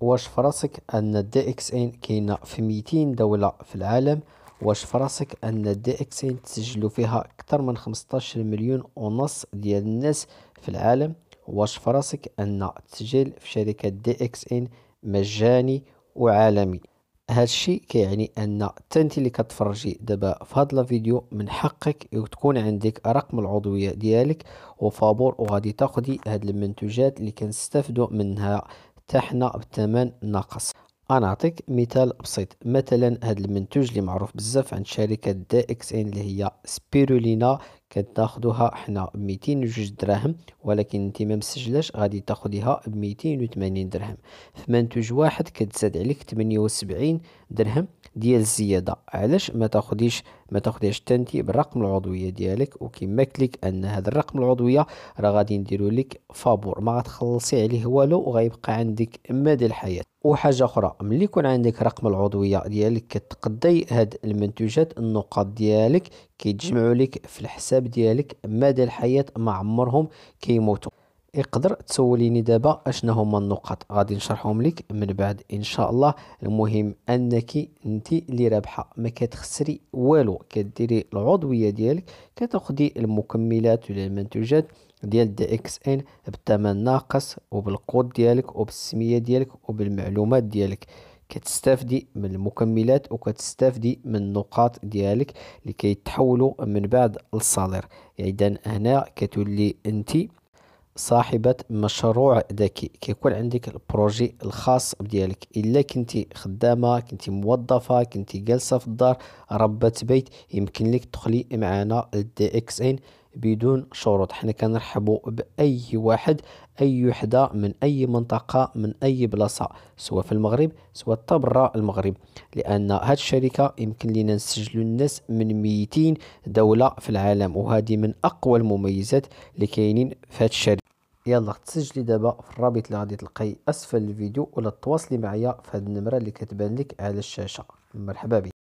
واش فراسك ان الدي اكس ان كاينه في 200 دوله في العالم واش فراسك ان الدي اكس ان تسجلوا فيها اكثر من 15 مليون ونص ديال الناس في العالم واش فراسك ان تسجل في شركه دي اكس ان مجاني وعالمي هذا الشيء كيعني ان انت اللي كتفرجي دابا في هذا الفيديو من حقك تكون عندك رقم العضويه ديالك وفابور وغادي تاخدي هاد المنتوجات اللي كنستافدوا منها تاعنا بثمن ناقص انا اعطيك مثال بسيط مثلا هذا المنتوج اللي معروف بزاف عند شركه دي اكس ان اللي هي سبيرولينا كتاخدوها حنا بميتين جوج دراهم ولكن انت ما مسجلاش غادي تاخديها بميتين 280 درهم في منتوج واحد كتزاد عليك 78 درهم ديال الزياده علاش ما تاخديش ما تاخديش تنتي بالرقم العضويه ديالك وكما كليك ان هذا الرقم العضويه راه غادي نديرو لك فابور ما غتخلصي عليه والو وغيبقى عندك مدى الحياه وحاجه اخرى ملي يكون عندك رقم العضويه ديالك كتقدي هاد المنتوجات النقاط ديالك كيتجمعوا لك في الحساب ديالك مدى الحياه ما عمرهم كيموتوا يقدر تسوليني دابا اشنو هما النقط غادي نشرحهم لك من بعد ان شاء الله المهم انك انت اللي رابحه ما كتخسري والو كديري العضويه ديالك كتاخدي المكملات ولا المنتوجات ديال دي اكس ان بالثمن ناقص وبالقود ديالك وبالسميه ديالك وبالمعلومات ديالك كتستافدي من المكملات وكتستافدي من النقاط ديالك لكي تحولوا من بعد للصالير اذا هنا كتولي انت صاحبة مشروع ذكي كيكون عندك البروجي الخاص ديالك الا كنتي خدامة كنتي موظفة كنتي جالسة في الدار ربة بيت يمكن لك تدخلي معنا للدي اكس ان بدون شروط حنا كنرحبوا باي واحد اي وحده من اي منطقه من اي بلاصه سواء في المغرب سواء حتى برا المغرب لان هاد الشركه يمكن لينا نسجلوا الناس من 200 دوله في العالم وهذه من اقوى المميزات اللي كاينين في هاد الشركه يلا تسجلي دابا في الرابط اللي غادي تلقاي اسفل الفيديو ولا تواصلي معايا في هاد النمره اللي كتبان لك على الشاشه مرحبا بك